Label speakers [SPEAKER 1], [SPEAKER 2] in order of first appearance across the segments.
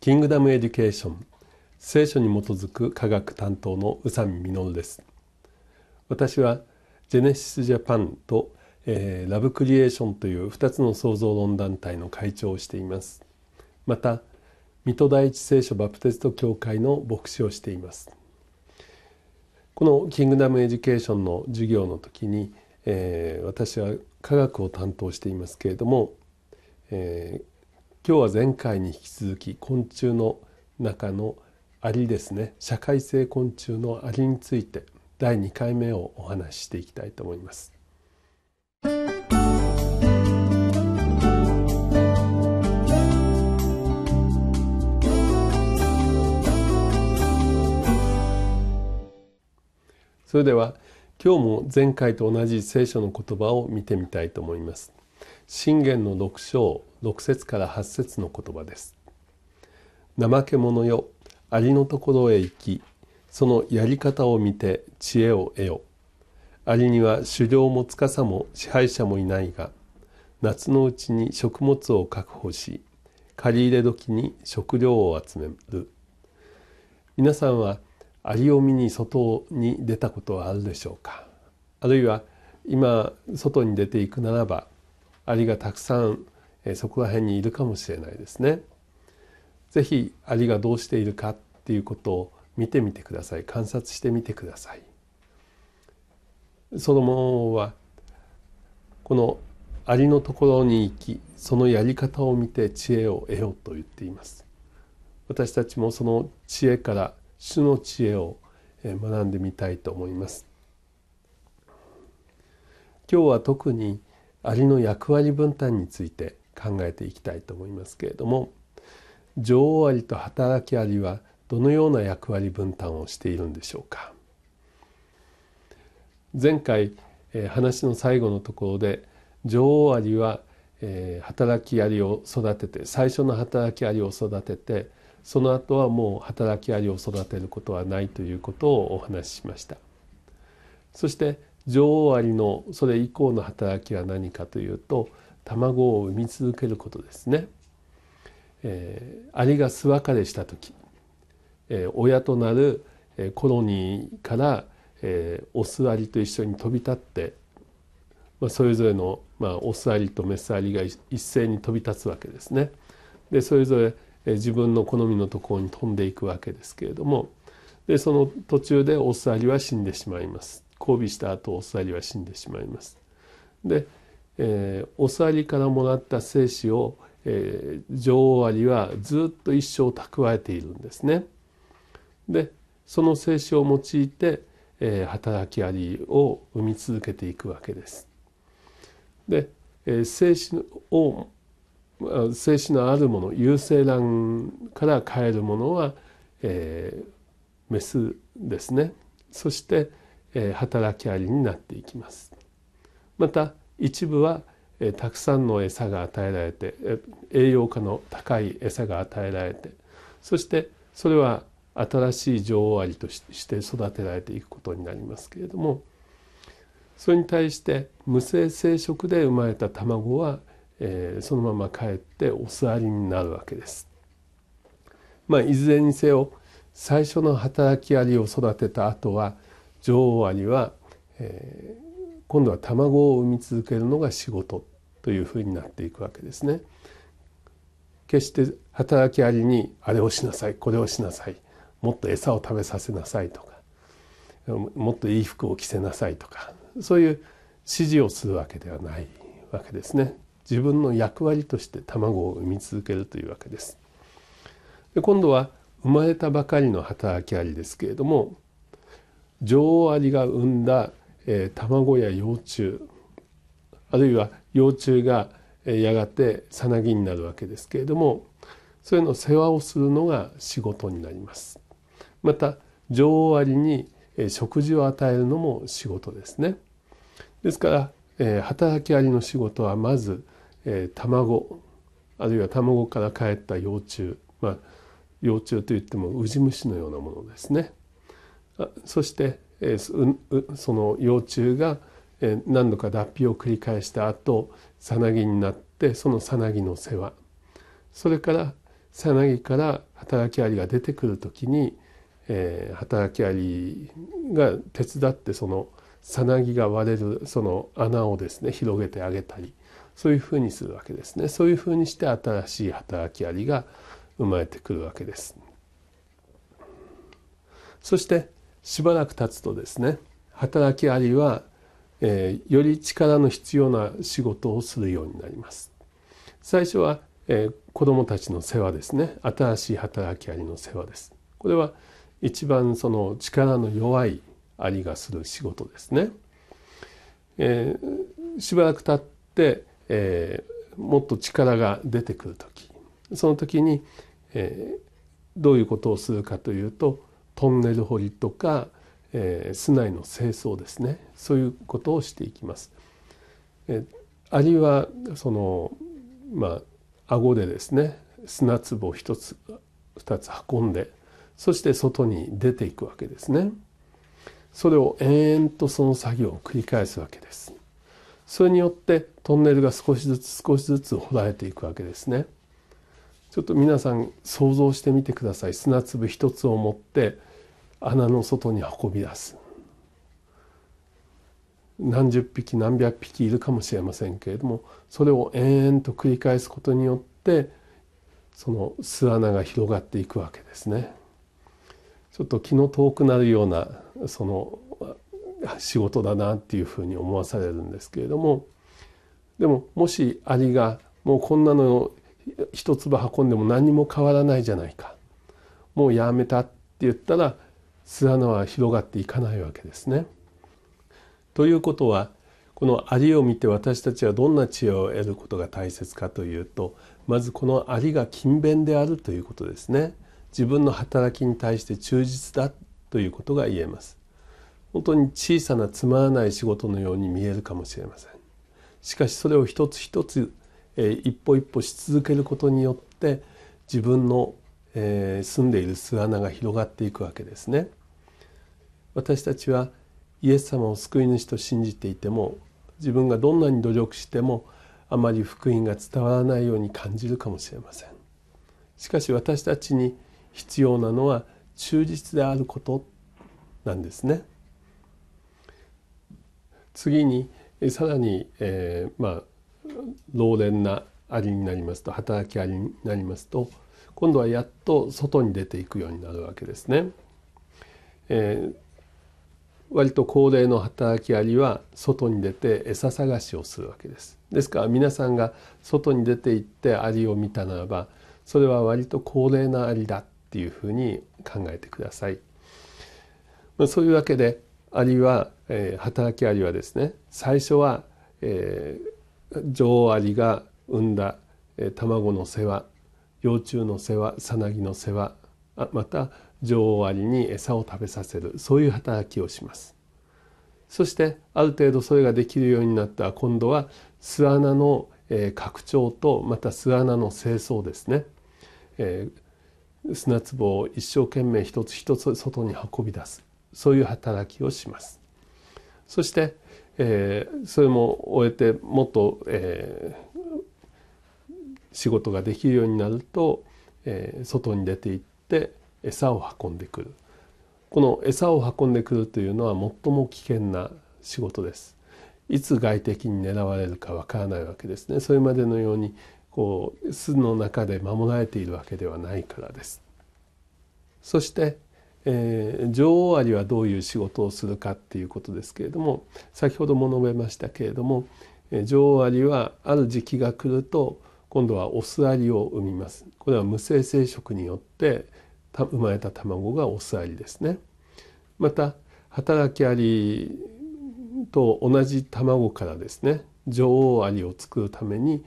[SPEAKER 1] キングダムエデュケーション聖書に基づく科学担当の宇佐美実です私はジェネシスジャパンと、えー、ラブクリエーションという2つの創造論団体の会長をしていますまた水戸第一聖書バプテスト教会の牧師をしていますこのキングダムエデュケーションの授業の時に、えー、私は科学を担当していますけれども、えー、今日は前回に引き続き昆虫の中のアリですね社会性昆虫のアリについて第2回目をお話ししていきたいと思います。それでは今日も前回と同じ聖書の言葉を見てみたいと思います。信玄の6章6節から8節の言葉です怠け者よありのところへ行きそのやり方を見て知恵を得よありには狩猟も司も支配者もいないが夏のうちに食物を確保し借り入れ時に食料を集める皆さんはアリを見に外に出たことはあるでしょうかあるいは今外に出ていくならばアリがたくさんえそこら辺にいるかもしれないですね。ぜひアリがどうしているかっていうことを見てみてください観察してみてください。そのものはこのアリのところに行きそのやり方を見て知恵を得ようと言っています。私たちもその知恵から主の知恵を学んでみたいと思います。今日は特にアリの役割分担について考えていきたいと思いますけれども女王アリと働きアリはどのような役割分担をしているんでしょうか前回、え話の最後のところで女王アリは、え働きアリを育てて最初の働きアリを育ててその後はもう働きアリを育てることはないということをお話ししましたそして女王アリのそれ以降の働きは何かというと卵を産み続けることですね。えー、アリが巣別れした時、えー、親となるコロニーから、えー、オスアリと一緒に飛び立って、まあ、それぞれの、まあ、オスアリとメスアリが一斉に飛び立つわけですね。でそれぞれ、えー、自分の好みのところに飛んでいくわけですけれどもでその途中でオスアリは死んでしまいます。交尾した後オスアリは死んでしまいます。でえー、おさりからもらった精子を、えー、女王アリはずっと一生蓄えているんですね。でその精子を用いて、えー、働きアリを生み続けていくわけです。で、えー、精子を精子のあるもの有精卵から変えるものは、えー、メスですねそして、えー、働きアリになっていきますまた一部はたくさんの餌が与えられて栄養価の高い餌が与えられてそしてそれは新しい女王アリとして育てられていくことになりますけれどもそれに対して無性生殖で生まれた卵は、えー、そのままかえってオスアリになるわけです。まあ、いずれにせよ最初の働きアリを育てた後は女王アリは、えー、今度は卵を産み続けるのが仕事というふうになっていくわけですね。決して働きありにあれをしなさいこれをしなさいもっと餌を食べさせなさいとかもっといい服を着せなさいとかそういう指示をするわけではないわけですね。自分の役割として卵を産み続けるというわけです。で今度は生まれたばかりの働きアリですけれども女王アリが産んだえー、卵や幼虫あるいは幼虫がえやがてさなぎになるわけですけれどもそういうの世話をするのが仕事になります。また女王アリにえ食事を与えるのも仕事ですね。ですから、えー、働きアリの仕事はまず、えー、卵あるいは卵からかえった幼虫まあ幼虫といってもウジ虫のようなものですね。あそしてえー、その幼虫が、えー、何度か脱皮を繰り返した後さなぎになってそのさなぎの世話それからさなぎから働きアリが出てくる時に、えー、働きアリが手伝ってそのさなぎが割れるその穴をですね広げてあげたりそういうふうにするわけですねそういうふうにして新しい働きアリが生まれてくるわけです。そしてしばらく経つとですね働きありは、えー、より力の必要な仕事をするようになります。最初は、えー、子どもたちの世話ですね新しい働きありの世話です。これは一番その力の弱いありがする仕事ですね。えー、しばらく経って、えー、もっと力が出てくる時その時に、えー、どういうことをするかというとトンネル掘りとか、えー、内の清掃ですねそういうことをしていきます。えあるいはそのまあ顎でですね砂粒を1つ2つ運んでそして外に出ていくわけですね。それを延々とその作業を繰り返すわけです。それによってトンネルが少しずつ少しずつ掘られていくわけですね。ちょっと皆さん想像してみてください。砂粒一つを持って穴の外に運び出す何十匹何百匹いるかもしれませんけれどもそれを延々と繰り返すことによってその巣穴が広がっていくわけですね。ちょっと気の遠くなるようなその仕事だなっていうふうに思わされるんですけれどもでももしアリがもうこんなの一粒運んでも何も変わらないじゃないかもうやめたって言ったら巣穴は広がっていかないわけですね。ということはこのアを見て私たちはどんな知恵を得ることが大切かというとまずこのアが勤勉であるということですね自分の働きに対して忠実だということが言えます本当に小さなつまらない仕事のように見えるかもしれませんしかしそれを一つ一つ、えー、一歩一歩し続けることによって自分の、えー、住んでいる巣穴が広がっていくわけですね。私たちはイエス様を救い主と信じていても自分がどんなに努力してもあまり福音が伝わらないように感じるかもしれませんしかし私たちに必要なのは忠実であることなんですね次にさらに、えー、まあ老練なありになりますと働きありになりますと今度はやっと外に出ていくようになるわけですね。えー割と高齢の働きアリは外に出て餌探しをするわけです。ですから皆さんが外に出て行ってアリを見たならばそれは割と高齢なアリだっていうふうに考えてください。そういうわけでアリは、えー、働きアリはですね最初は、えー、女王アリが産んだ、えー、卵の世話幼虫の世話さなぎの世話また女王アリに餌を食べさせるそういう働きをしますそしてある程度それができるようになったら今度は巣穴の拡張とまた巣穴の清掃ですね、えー、砂壺を一生懸命一つ一つ外に運び出すそういう働きをしますそして、えー、それも終えてもっと、えー、仕事ができるようになると、えー、外に出ていって餌を運んでくるこの餌を運んでくるというのは最も危険な仕事ですいつ外敵に狙われるかわからないわけですねそれまでのようにこう巣の中で守られているわけではないからですそして、えー、女王アリはどういう仕事をするかっていうことですけれども先ほども述べましたけれども、えー、女王アリはある時期が来ると今度はオスアリを産みますこれは無性生殖によって生まれた卵がオスアリですね。また働きアリと同じ卵からですね女王アリを作るために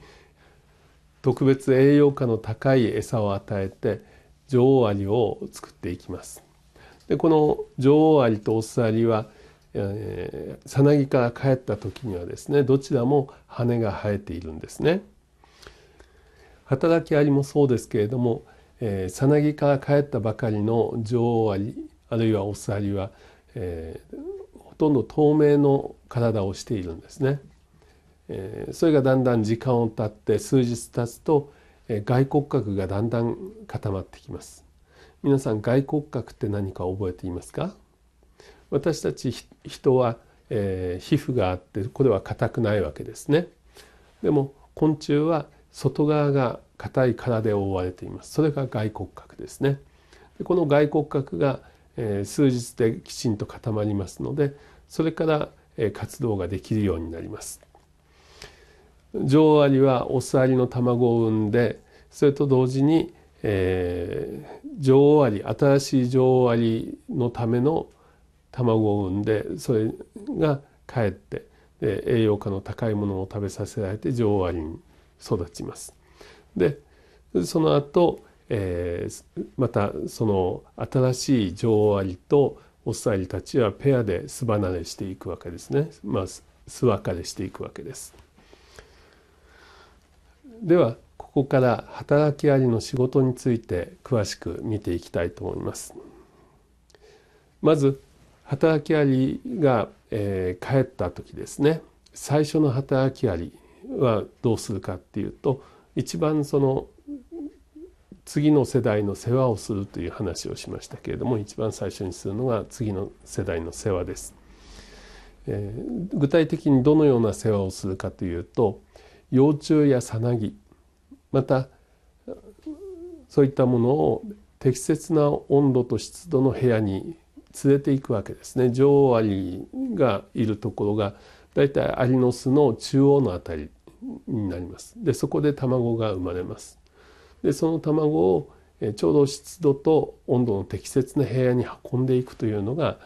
[SPEAKER 1] 特別栄養価の高い餌を与えて女王アリを作っていきます。でこの女王アリとオスアリはさなぎから帰った時にはですねどちらも羽が生えているんですね。働きアリもそうですけれどもえー、さなぎから帰ったばかりの女王アリあるいはオスアリは、えー、ほとんど透明の体をしているんですね。えー、それがだんだん時間を経って数日経つと、えー、外骨格がだんだん固まってきます。皆さん外骨格って何か覚えていますか私たち人は、えー、皮膚があってこれは硬くないわけですね。でも昆虫は外側が硬い殻で覆われていますそれが外骨格ですねでこの外骨格が、えー、数日できちんと固まりますのでそれから、えー、活動ができるようになります女王アリはオスアリの卵を産んでそれと同時に、えー、女王アリ新しい女王アリのための卵を産んでそれがかえって栄養価の高いものを食べさせられて女王アリに育ちます。でその後、えー、またその新しい女王アリとオスアリたちはペアで巣離れしていくわけですね、まあ、巣別れしていくわけです。ではここから働きアリの仕事について詳しく見ていきたいと思います。まず働きアリが、えー、帰った時ですね最初の働きアリはどうするかっていうと一番その次の世代の世話をするという話をしましたけれども一番最初にするのが次の世代の世話です。えー、具体的にどのような世話をするかというと幼虫やさなぎまたそういったものを適切な温度と湿度の部屋に連れていくわけですね女王アリがいるところがだいたいアリの巣の中央の辺りになります。でそこで卵が生まれます。でその卵をちょうど湿度と温度の適切な部屋に運んでいくというのが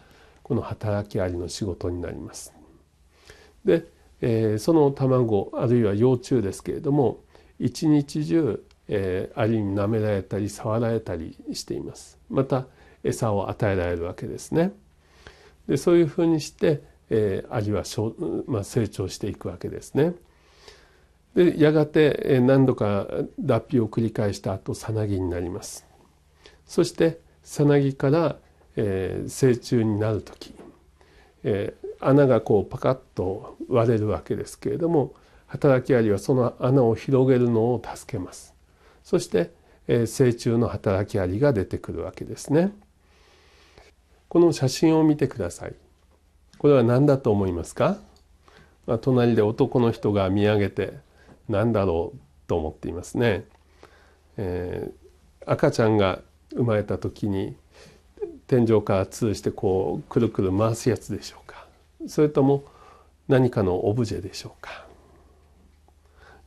[SPEAKER 1] この働きアリの仕事になります。で、えその卵あるいは幼虫ですけれども一日中、えアリに舐められたり触られたりしています。また餌を与えられるわけですね。でそういうふうにして、えアリは、ま成長していくわけですね。でやがて何度か脱皮を繰り返した後さなぎになりますそしてさなぎから、えー、成虫になる時、えー、穴がこうパカッと割れるわけですけれども働きアリはその穴を広げるのを助けますそして、えー、成虫の働きアリが出てくるわけですねこの写真を見てくださいこれは何だと思いますか、まあ、隣で男の人が見上げて何だろうと思っていますね。えー、赤ちゃんが生まれた時に天井から通してこうくるくる回すやつでしょうかそれとも何かのオブジェでしょうか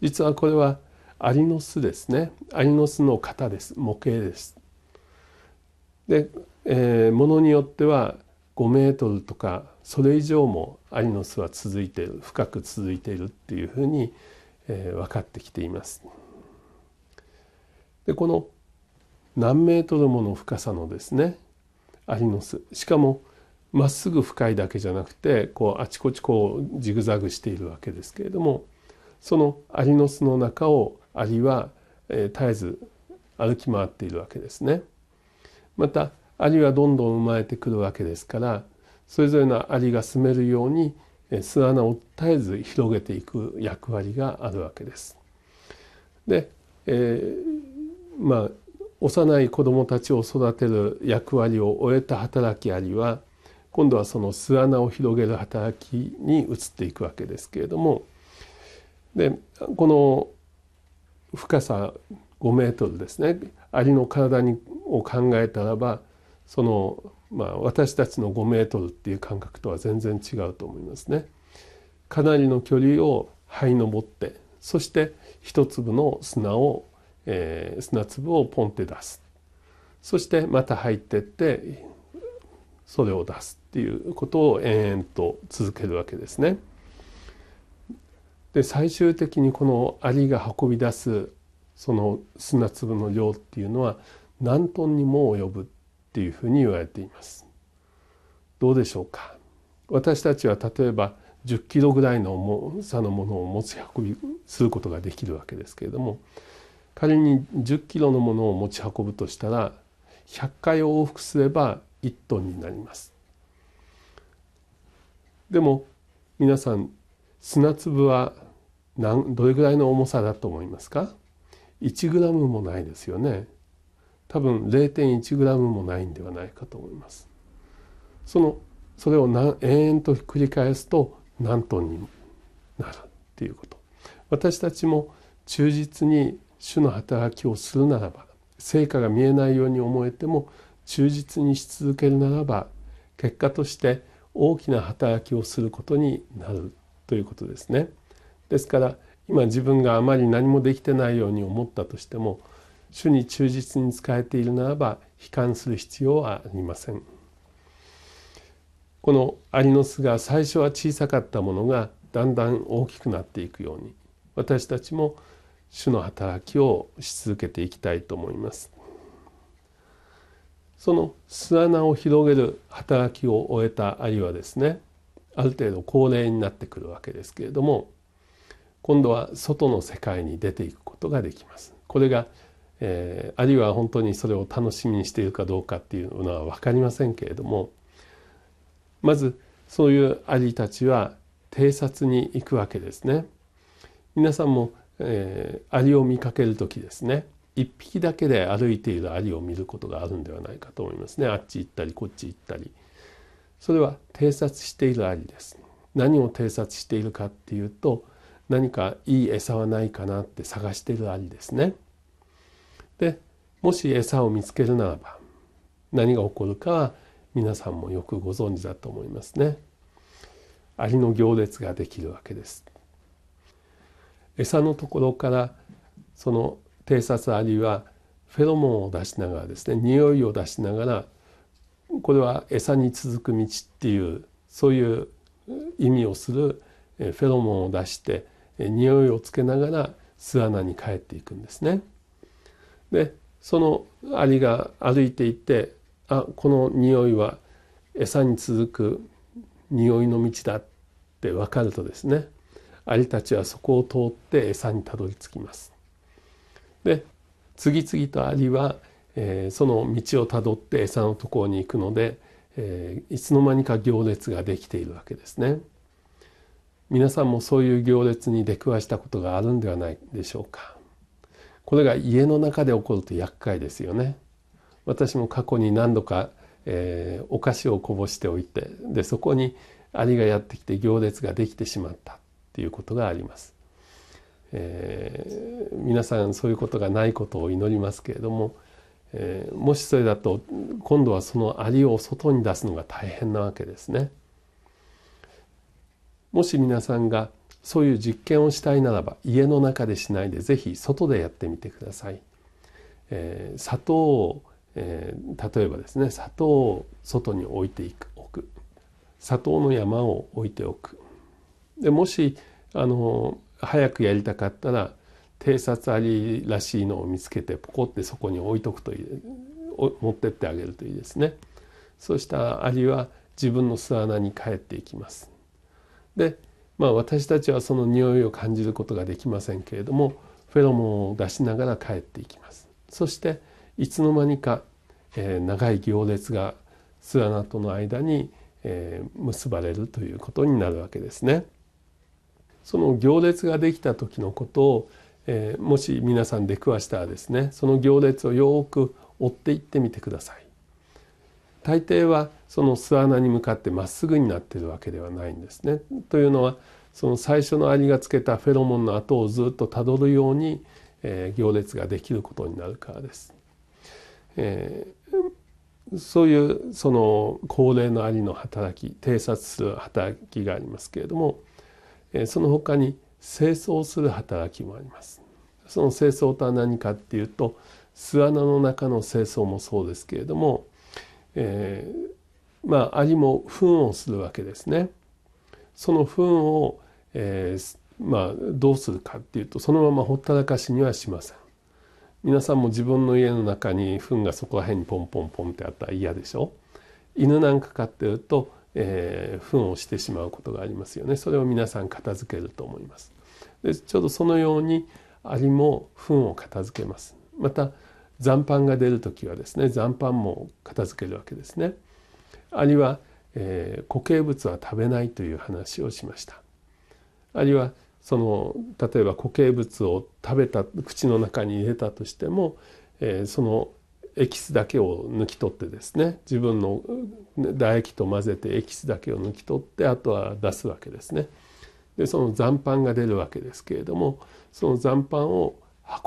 [SPEAKER 1] 実はこれはアリの巣ですねアリの巣の型です模型です。で、えー、ものによっては5メートルとかそれ以上もアリの巣は続いている深く続いているっていうふうにえ分かってきています。でこの何メートルもの深さのですねアリの巣しかもまっすぐ深いだけじゃなくてこうあちこちこうジグザグしているわけですけれどもそのアリの巣の中をアリは、え絶えず歩き回っているわけですね。またアリはどんどん生まれてくるわけですからそれぞれのアリが住めるように巣穴を絶えず広げていく役割があるわけです。で、えー、まあ幼い子どもたちを育てる役割を終えた働きアリは今度はその巣穴を広げる働きに移っていくわけですけれどもでこの深さ5メートルですねアリの体にを考えたらばそのまあ、私たちの5メートルっていう感覚とは全然違うと思いますね。かなりの距離を這い上ってそして一粒の砂を、えー、砂粒をポンって出すそしてまた入ってってそれを出すっていうことを延々と続けるわけですね。で最終的にこのアリが運び出すその砂粒の量っていうのは何トンにも及ぶっていうふうに言われていますどうでしょうか私たちは例えば10キロぐらいの重さのものを持ち運びすることができるわけですけれども仮に10キロのものを持ち運ぶとしたら100回往復すれば1トンになりますでも皆さん砂粒はどれぐらいの重さだと思いますか1グラムもないですよね多分0 1ムもないんではないかと思いますそのそれを延々と繰り返すと何トンになるっていうこと私たちも忠実に主の働きをするならば成果が見えないように思えても忠実にし続けるならば結果として大きな働きをすることになるということですね。ですから今自分があまり何もできてないように思ったとしても主に忠実に仕えているならば悲観する必要はありませんこのアリの巣が最初は小さかったものがだんだん大きくなっていくように私たちも主の働きをし続けていきたいと思いますその巣穴を広げる働きを終えたアリはですねある程度高齢になってくるわけですけれども今度は外の世界に出ていくことができますこれがえー、あるいは本当にそれを楽しみにしているかどうかっていうのは分かりませんけれどもまずそういうアリたちは偵察に行くわけですね。皆さんも、えー、アリを見かける時ですね1匹だけで歩いているアリを見ることがあるんではないかと思いますねあっち行ったりこっち行ったりそれは偵察しているアリです何を偵察しているかっていうと何かいい餌はないかなって探しているアリですね。でもし餌を見つけるならば何が起こるかは皆さんもよくご存知だと思いますね。アリの行列ができるわけです。餌のところからその偵察アリはフェロモンを出しながらですね匂いを出しながらこれは餌に続く道っていうそういう意味をするフェロモンを出して匂いをつけながら巣穴に帰っていくんですね。でそのアリが歩いていってあこの匂いは餌に続く匂いの道だって分かるとですねアリたちはそこを通って餌にたどり着きます。で次々とアリは、えー、その道をたどって餌のところに行くので、えー、いつの間にか行列ができているわけですね。皆さんもそういう行列に出くわしたことがあるんではないでしょうか。これが家の中で起こると厄介ですよね。私も過去に何度か、えー、お菓子をこぼしておいてでそこにアリがやってきて行列ができてしまったっていうことがあります。えー、皆さんそういうことがないことを祈りますけれども、えー、もしそれだと今度はそのアリを外に出すのが大変なわけですね。もし皆さんがそういう実験をしたいならば家の中でしないでぜひ外でやってみてください。えー、砂糖を、えー、例えばですね砂糖を外に置いていく置く砂糖の山を置いておくでもしあの早くやりたかったら偵察ありらしいのを見つけてポコってそこに置いとくといい持ってってあげるといいですね。そうしたアリは自分の巣穴に帰っていきます。でまあ、私たちはその匂いを感じることができませんけれどもフェロモンを出しながら帰っていきますそしていつの間にか、えー、長い行列が巣穴との間に、えー、結ばれるということになるわけですね。その行列ができた時のことを、えー、もし皆さん出くわしたらですねその行列をよく追っていってみてください。大抵はその巣穴に向かってまっすぐになっているわけではないんですね。というのはその最初のアリがつけたフェロモンの跡をずっとたどるように、えー、行列ができることになるからです。えー、そういうその高齢のアリの働き偵察する働きがありますけれども、えー、その他に清掃する働きもあります。その清掃とは何かっていうと巣穴の中の清掃もそうですけれどもえー、まあ、アリも糞をするわけですね。その糞を、えー、まあ、どうするかっていうとそのままほったらかしにはしません。皆さんも自分の家の中に糞がそこら辺にポンポンポンってあったら嫌でしょ犬なんか飼ってると、えー、糞をしてしまうことがありますよねそれを皆さん片付けると思いますでちょうどそのようにアリも糞を片付けますまた残飯が出る時はですね残飯も片付けるわけですね。あるいは、えー、固形物は食べないという話をしました。あるいはその例えば固形物を食べた口の中に入れたとしても、えー、そのエキスだけを抜き取ってですね自分の唾液と混ぜてエキスだけを抜き取ってあとは出すわけですね。でその残飯が出るわけですけれどもその残飯を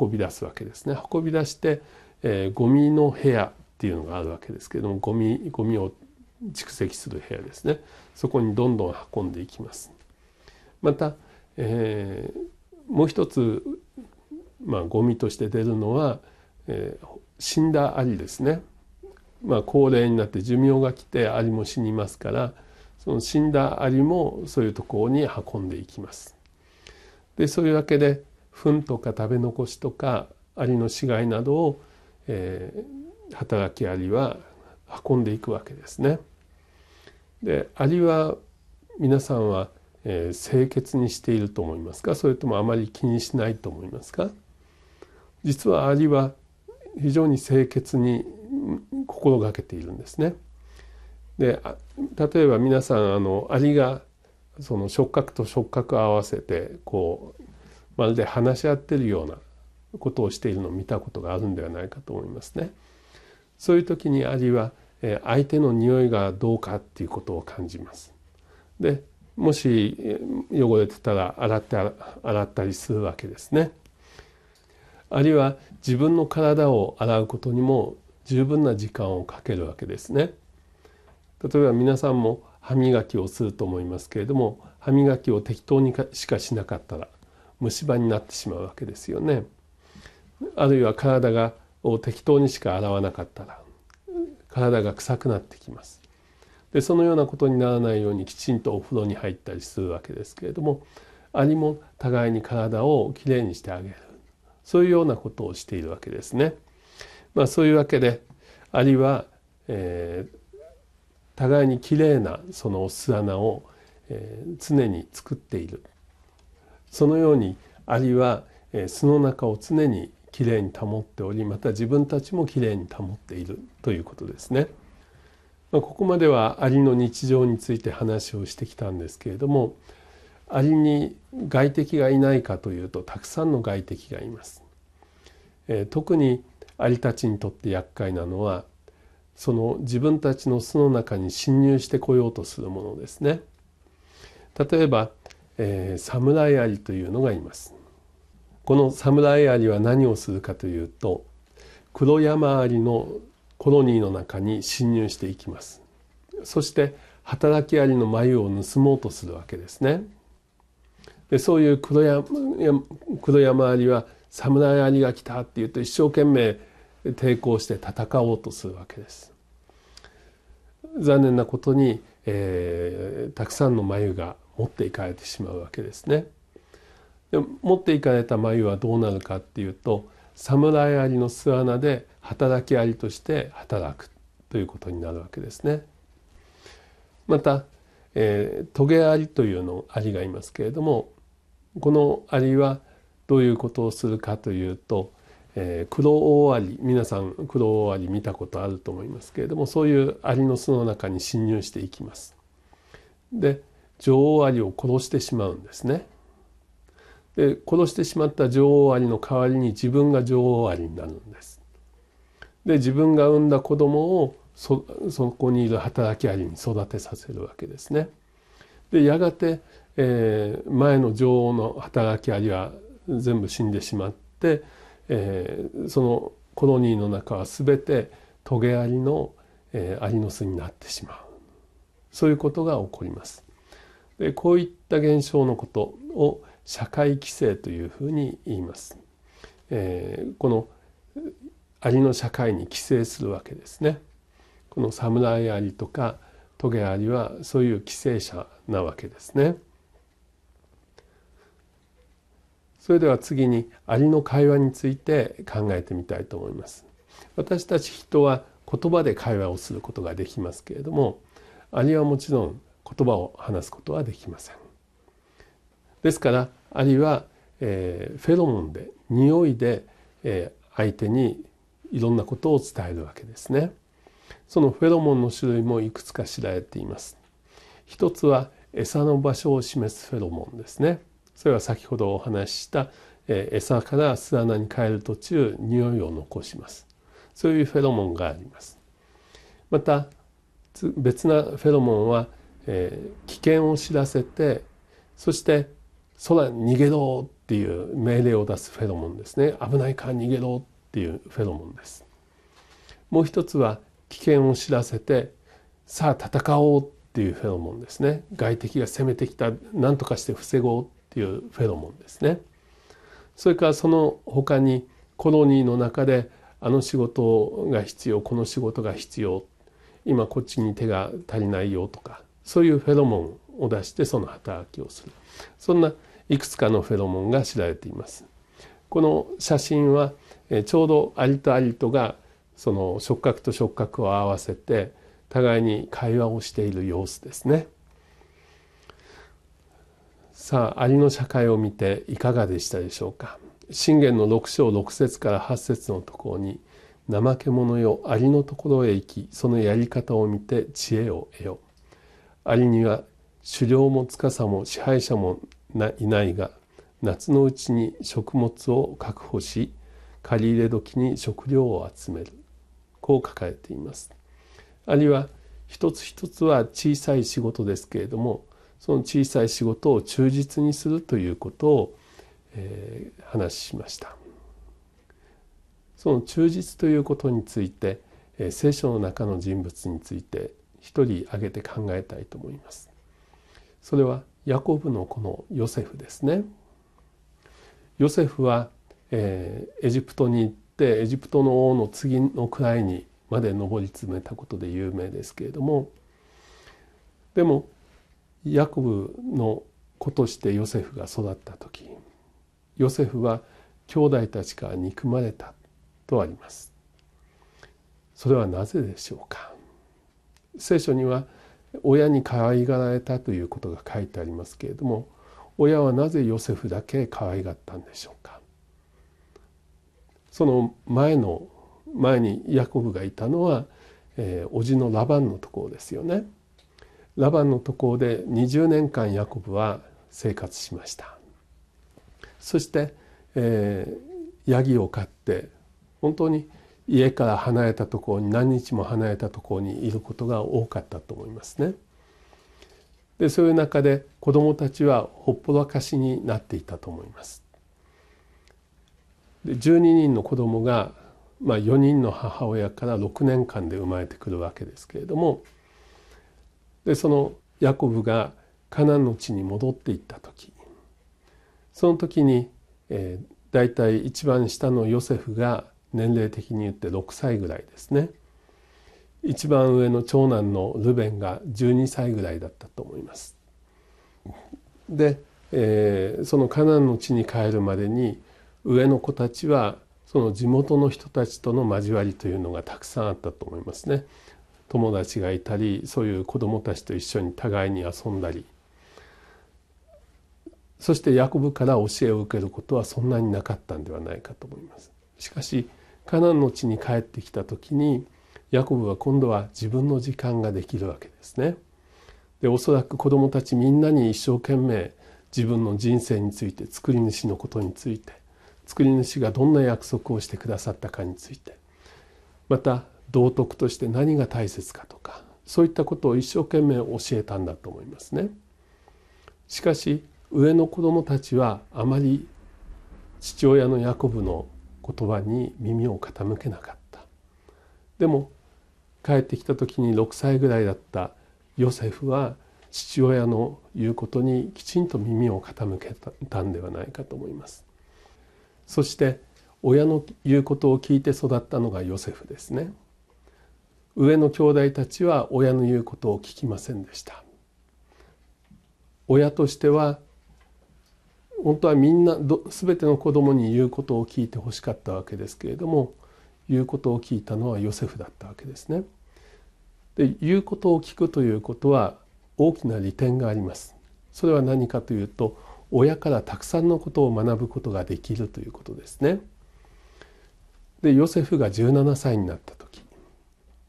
[SPEAKER 1] 運び出すわけですね。運び出してえー、ゴミの部屋っていうのがあるわけですけれどもゴミゴミを蓄積する部屋ですねそこにどんどん運んでいきます。また、えー、もう一つ、まあ、ゴミとして出るのは、えー、死んだアリですね、まあ、高齢になって寿命が来てアリも死にますからその死んだアリもそういうところに運んでいきます。でそういうわけで糞とか食べ残しとかアリの死骸などをえー、働きアリは運んでいくわけですね。でアリは皆さんは、えー、清潔にしていると思いますかそれともあまり気にしないと思いますか実はアリは非常に清潔に心がけているんですね。で例えば皆さんあのアリがその触覚と触覚を合わせてこうまるで話し合ってるようなことをしているのを見たことがあるんではないかと思いますね。そういう時にアリは相手の匂いがどうかっていうことを感じます。でもし汚れてたら洗って洗ったりするわけですね。あるいは自分の体を洗うことにも十分な時間をかけるわけですね。例えば皆さんも歯磨きをすると思いますけれども歯磨きを適当にしかしなかったら虫歯になってしまうわけですよね。あるいは体がを適当にしか洗わなかったら体が臭くなってきますでそのようなことにならないようにきちんとお風呂に入ったりするわけですけれどもアリも互いに体をきれいにしてあげるそういうようなことをしているわけですね。まあ、そういうわけでアリは、えー、互いにきれいなその巣穴を、えー、常に作っているそのようにアリは、えー、巣の中を常にきれいに保っておりまた自分たちもきれいに保っているということですね。まあ、ここまではアリの日常について話をしてきたんですけれどもアリに外敵がいないかというとたくさんの外敵がいます。えー、特にアリたちにとって厄介なのはその自分たちの巣の中に侵入してこようとするものですね。例えば、えー、サムライアリというのがいます。このサムライアリは何をするかというと黒山アリのコロニーの中に侵入していきますそして働きアリの眉を盗もうとするわけですねでそういう黒山黒山アリは侍アリが来たっていうと一生懸命抵抗して戦おうとするわけです残念なことに、えー、たくさんの眉が持っていかれてしまうわけですねで持っていかれた繭はどうなるかっていうと侍アの巣穴で働きアリとして働くということになるわけですね。また、えー、トゲアリというのアリがいますけれどもこのアリはどういうことをするかというと、えー、クロオアリ皆さんクロオアリ見たことあると思いますけれどもそういうアリの巣の中に侵入していきます。で女王アリを殺してしまうんですね。で殺してしまった女王アリの代わりに自分が女王アリになるんです。で自分が産んだ子供をそそこにいる働きアリに育てさせるわけですね。でやがて、えー、前の女王の働きアリは全部死んでしまって、えー、そのコロニーの中は全てトゲアリの、えー、アリの巣になってしまうそういうことが起こります。でこういった現象のことを社会規制というふうに言います。えー、このアリの社会に規制するわけですね。この侍アリとかトゲアリはそういう規制者なわけですね。それでは次にアリの会話について考えてみたいと思います。私たち人は言葉で会話をすることができますけれどもアリはもちろん言葉を話すことはできません。ですからあるいは、えー、フェロモンで匂いで、えー、相手にいろんなことを伝えるわけですね。そのフェロモンの種類もいくつか知られています。一つは餌の場所を示すフェロモンですね。それは先ほどお話ししたえ餌から巣穴に変える途中匂いを残します。そういうフェロモンがあります。また別なフェロモンは、えー、危険を知らせてそして空逃げろっていう命令を出すフェロモンですね危ないから逃げろっていうフェロモンですもう一つは危険を知らせてさあ戦おうっていうフェロモンですね外敵が攻めてきた何とかして防ごうっていうフェロモンですねそれからその他にコロニーの中であの仕事が必要この仕事が必要今こっちに手が足りないよとかそういうフェロモンを出してその働きをするそんないくつかのフェロモンが知られています。この写真はちょうどアリとアリとがその触覚と触覚を合わせて互いに会話をしている様子ですね。さあアリの社会を見ていかがでしたでしょうか。信玄の6章6節から8節のところに「怠け者よアリのところへ行きそのやり方を見て知恵を得よ」。アリには狩猟も司も支配者もいないが夏のうちに食物を確保し借り入れ時に食料を集めるこう書かれていますあるいは一つ一つは小さい仕事ですけれどもその小さい仕事を忠実にするということを、えー、話しましたその忠実ということについて、えー、聖書の中の人物について一人挙げて考えたいと思いますそれはヤコブのこのヨセフですね。ヨセフは、えー、エジプトに行ってエジプトの王の次の位にまで上り詰めたことで有名ですけれどもでもヤコブの子としてヨセフが育った時ヨセフは兄弟たちから憎まれたとあります。それはなぜでしょうか聖書には親に可愛がられたということが書いてありますけれども親はなぜヨセフだけ可愛がったんでしょうかその前の前にヤコブがいたのは、えー、おじのラバンのところですよね。ラバンのところで20年間ヤコブは生活しました。そして、えー、ヤギを飼って本当に、家から離れたところに何日も離れたところにいることが多かったと思いますね。でそういう中で子どもたちはほっぽらかしになっていたと思います。で12人の子どもが、まあ、4人の母親から6年間で生まれてくるわけですけれどもでそのヤコブがカナンの地に戻っていった時その時に、えー、大体一番下のヨセフが年齢的に言って6歳ぐらいですね一番上の長男のルベンが12歳ぐらいだったと思いますで、えー、そのカナンの地に帰るまでに上の子たちはその地元の人たちとの交わりというのがたくさんあったと思いますね友達がいたりそういう子どもたちと一緒に互いに遊んだりそしてヤコブから教えを受けることはそんなになかったんではないかと思います。しかしカナンの地に帰ってきた時にヤコブは今度は自分の時間ができるわけですね。でおそらく子どもたちみんなに一生懸命自分の人生について作り主のことについて作り主がどんな約束をしてくださったかについてまた道徳として何が大切かとかそういったことを一生懸命教えたんだと思いますね。しかし上の子供たちはあまり父親のヤコブの言葉に耳を傾けなかったでも帰ってきた時に6歳ぐらいだったヨセフは父親の言うことにきちんと耳を傾けたんではないかと思いますそして親の言うことを聞いて育ったのがヨセフですね上の兄弟たちは親の言うことを聞きませんでした親としては本当はみんな全ての子供に言うことを聞いてほしかったわけですけれども言うことを聞いたのはヨセフだったわけですね。で言うことを聞くということは大きな利点があります。それは何かというと親からたくさんのことを学ぶことができるということですね。でヨセフが17歳になった時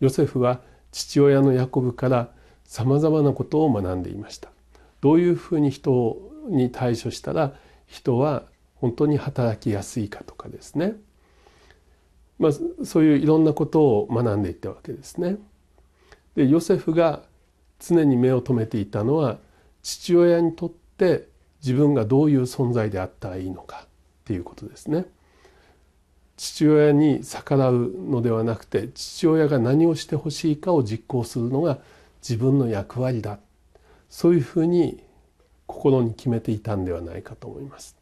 [SPEAKER 1] ヨセフは父親のヤコブからさまざまなことを学んでいました。どういうふうに人をに対処したら人は本当に働きやすいかとかですね、まあ、そういういろんなことを学んでいったわけですね。でヨセフが常に目を留めていたのは父親にとって自分がどういう存在であったらいいのかっていうことですね。父親に逆らうのではなくて父親が何をしてほしいかを実行するのが自分の役割だそういうふうに心に決めていたんではないかと思います。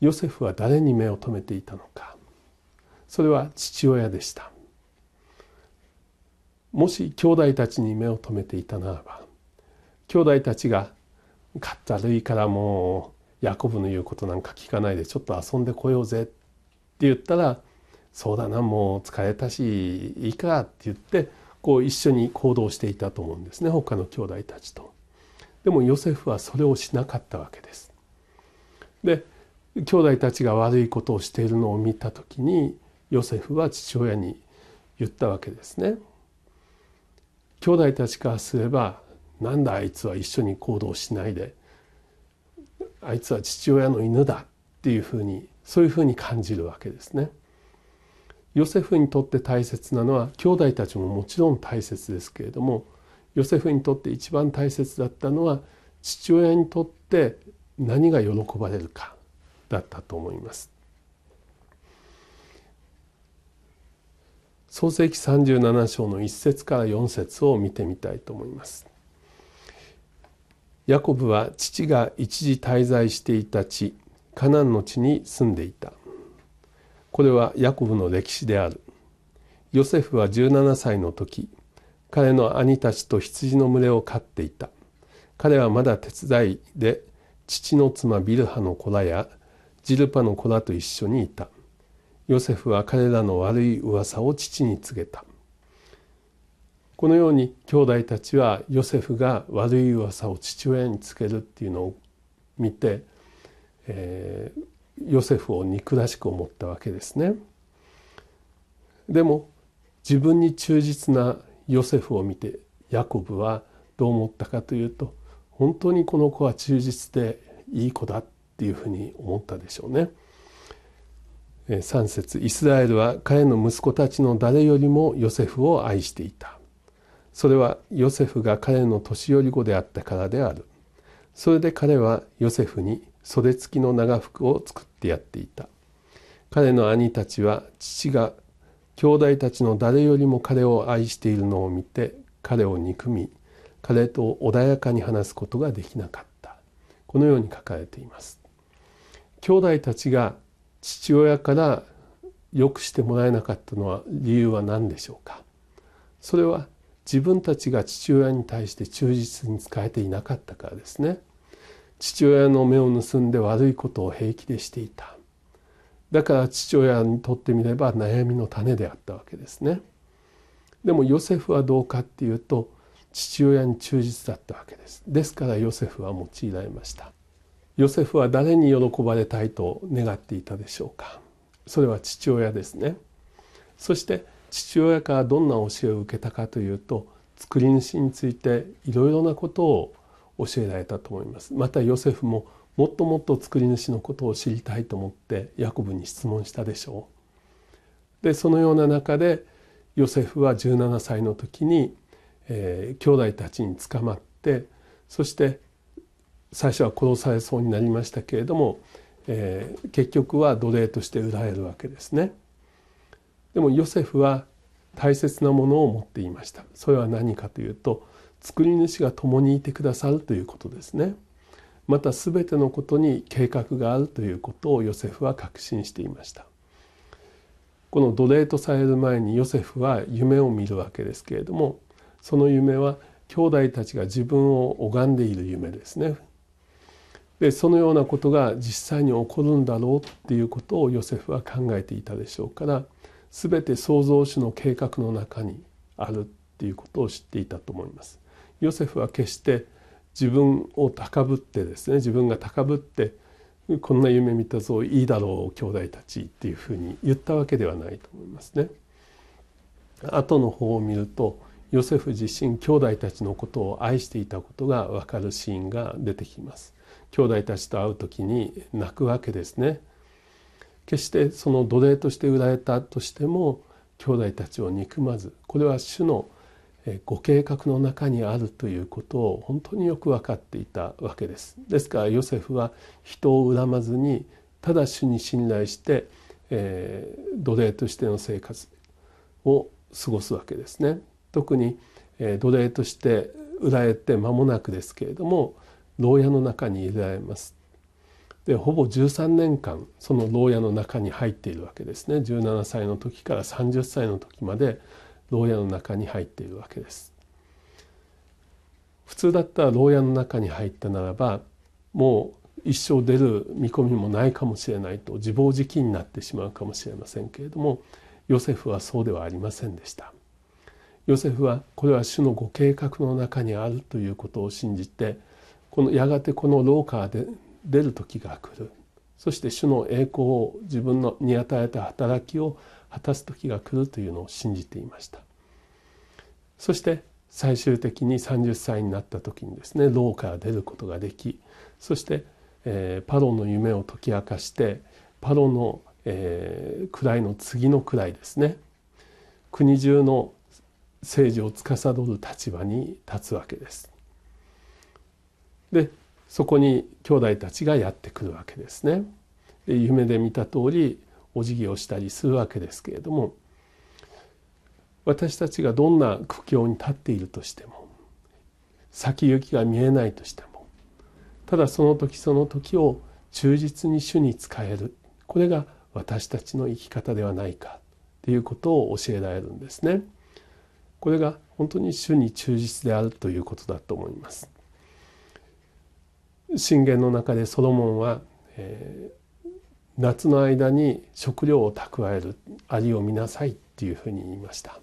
[SPEAKER 1] ヨセフは誰に目を留めていたのかそれは父親でしたもし兄弟たちに目を留めていたならば兄弟たちが「かったるいからもうヤコブの言うことなんか聞かないでちょっと遊んでこようぜ」って言ったら「そうだなもう疲れたしいいか」って言ってこう一緒に行動していたと思うんですね他の兄弟たちと。でもヨセフはそれをしなかったわけです。で兄弟たちが悪いことをしているのを見た時にヨセフは父親に言ったわけですね。兄弟たちからすればなんだあいつは一緒に行動しないであいつは父親の犬だっていうふうにそういうふうに感じるわけですね。ヨセフにとって大切なのは兄弟たちももちろん大切ですけれどもヨセフにとって一番大切だったのは父親にとって何が喜ばれるかだったと思います。創世紀37章の1節から4節を見てみたいと思います。ヤコブは父が一時滞在していた地カナンの地に住んでいた。これはヤコブの歴史である。ヨセフは17歳の時彼の兄たちと羊の群れを飼っていた彼はまだ手伝いで父の妻ビルハの子らやジルパの子らと一緒にいたヨセフは彼らの悪い噂を父に告げたこのように兄弟たちはヨセフが悪い噂を父親に告げるっていうのを見て、えー、ヨセフを憎らしく思ったわけですね。でも自分に忠実なヨセフを見てヤコブはどう思ったかというと本当にこの子は忠実でいい子だっていうふうに思ったでしょうね。3節イスラエルは彼の息子たちの誰よりもヨセフを愛していたそれはヨセフが彼の年寄り子であったからであるそれで彼はヨセフに袖付きの長服を作ってやっていた彼の兄たちは父が兄弟たちの誰よりも彼を愛しているのを見て彼を憎み彼と穏やかに話すことができなかったこのように書かれています兄弟たちが父親から良くしてもらえなかったのは理由は何でしょうかそれは自分たちが父親に対して忠実に仕えていなかったからですね父親の目を盗んで悪いことを平気でしていただから父親にとってみれば悩みの種であったわけですね。でもヨセフはどうかっていうと父親に忠実だったわけです。ですからヨセフは用いられました。ヨセフは誰に喜ばれたいと願っていたでしょうか。それは父親ですね。そして父親からどんな教えを受けたかというと作り主についていろいろなことを教えられたと思います。またヨセフももっともっと作り主のことを知りたいと思ってヤコブに質問したでしょう。でそのような中でヨセフは17歳の時に、えー、兄弟たちに捕まってそして最初は殺されそうになりましたけれども、えー、結局は奴隷として売られるわけですね。でもヨセフは大切なものを持っていました。それは何かというと作り主が共にいてくださるということですね。また全てのことに計画があるということをヨセフは確信していましたこの奴隷とされる前にヨセフは夢を見るわけですけれどもその夢は兄弟たちが自分を拝んでいる夢ですねでそのようなことが実際に起こるんだろうっていうことをヨセフは考えていたでしょうから全て創造主の計画の中にあるっていうことを知っていたと思います。ヨセフは決して自分を高ぶってですね自分が高ぶってこんな夢見たぞいいだろう兄弟たちっていうふうに言ったわけではないと思いますね。後の方を見るとヨセフ自身兄弟たちのことを愛していたことがわかるシーンが出てきます。兄弟たちと会う時に泣くわけですね。決してその奴隷として売られたとしても兄弟たちを憎まずこれは主のご計画の中にあるということを本当によく分かっていたわけです。ですからヨセフは人を恨まずにただ主に信頼して、えー、奴隷としての生活を過ごすわけですね。特に、えー、奴隷として売られて間もなくですけれども牢屋の中に入れられます。でほぼ13年間その牢屋の中に入っているわけですね17歳の時から30歳の時まで牢屋の中に入っているわけです。普通だったら牢屋の中に入ったならばもう一生出る見込みもないかもしれないと自暴自棄になってしまうかもしれませんけれどもヨセフはそうではありませんでした。ヨセフはこれは主のご計画の中にあるということを信じてこのやがてこの廊下で出る時が来るそして主の栄光を自分のに与えた働きを果たす時が来るというのを信じていましたそして最終的に30歳になった時にですね牢から出ることができそして、えー、パロの夢を解き明かしてパロの、えー、位の次の位ですね国中の政治を司る立場に立つわけです。でそこに兄弟たちがやってくるわけですね。夢で見た通りお辞儀をしたりするわけですけれども私たちがどんな苦境に立っているとしても先行きが見えないとしてもただその時その時を忠実に主に仕えるこれが私たちの生き方ではないかということを教えられるんですね。これが本当に主に忠実であるということだと思います。信玄の中でソロモンは、え夏の間に食料を蓄えるアリを見なさいっていうふうに言いました。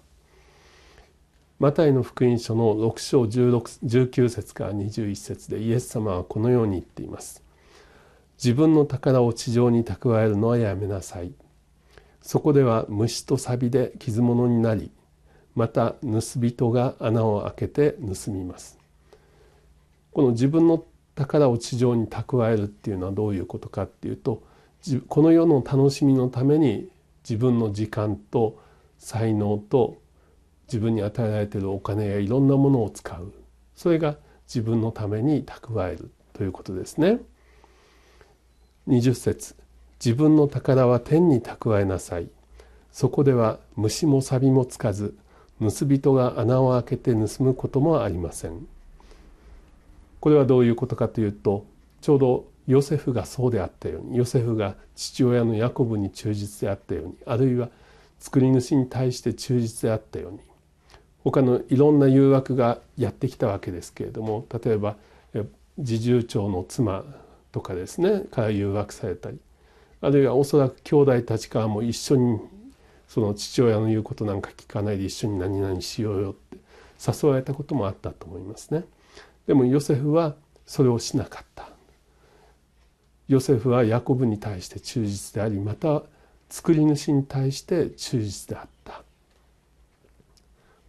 [SPEAKER 1] マタイの福音書の6章16 19節から21節でイエス様はこのように言っています。自分の宝を地上に蓄えるのはやめなさい。そこでは虫とサビで傷物になり、また盗人が穴を開けて盗みます。この自分の宝を地上に蓄えるっていうのはどういうことかっていうと、この世の楽しみのために自分の時間と才能と自分に与えられているお金やいろんなものを使うそれが自分のために蓄えるということですね。20節自分の宝は天に蓄えなさい」「そこでは虫もサビもつかず盗人が穴を開けて盗むこともありません」これはどういうことかというとちょうどヨセフがそうであったようにヨセフが父親のヤコブに忠実であったようにあるいは作り主に対して忠実であったように他のいろんな誘惑がやってきたわけですけれども例えば侍従長の妻とかですねから誘惑されたりあるいはおそらく兄弟たちからも一緒にその父親の言うことなんか聞かないで一緒に何々しようよって誘われたこともあったと思いますね。でもヨセフはそれをしなかった。ヨセフはヤコブに対して忠実でありまた作り主に対して忠実であった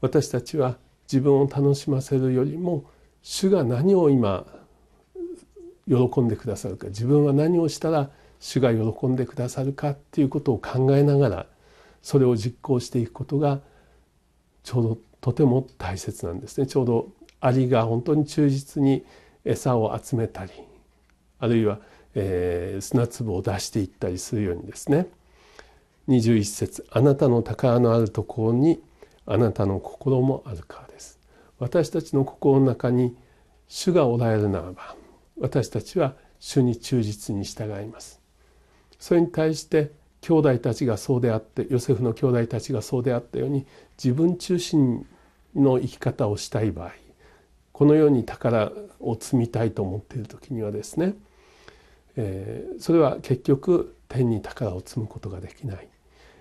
[SPEAKER 1] 私たちは自分を楽しませるよりも主が何を今喜んでくださるか自分は何をしたら主が喜んでくださるかっていうことを考えながらそれを実行していくことがちょうどとても大切なんですねちょうどアリが本当に忠実に餌を集めたりあるいはえー、砂粒を出していったりするようにですね21節あなたの宝のあるところにあなたの心もあるからです」私たちの心の中に主がおられるならば私たちは主に忠実に従いますそれに対して兄弟たちがそうであってヨセフの兄弟たちがそうであったように自分中心の生き方をしたい場合このように宝を積みたいと思っている時にはですねえー、それは結局天に宝を積むことができない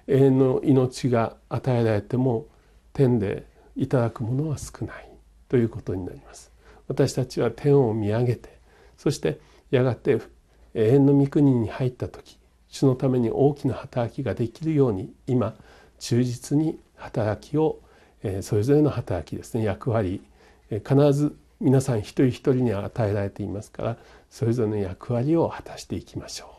[SPEAKER 1] 永遠の命が与えられても天でいただくものは少ないということになります私たちは天を見上げてそしてやがて永遠の御国に入った時主のために大きな働きができるように今忠実に働きをそれぞれの働きですね役割必ず皆さん一人一人に与えられていますからそれぞれの役割を果たしていきましょう。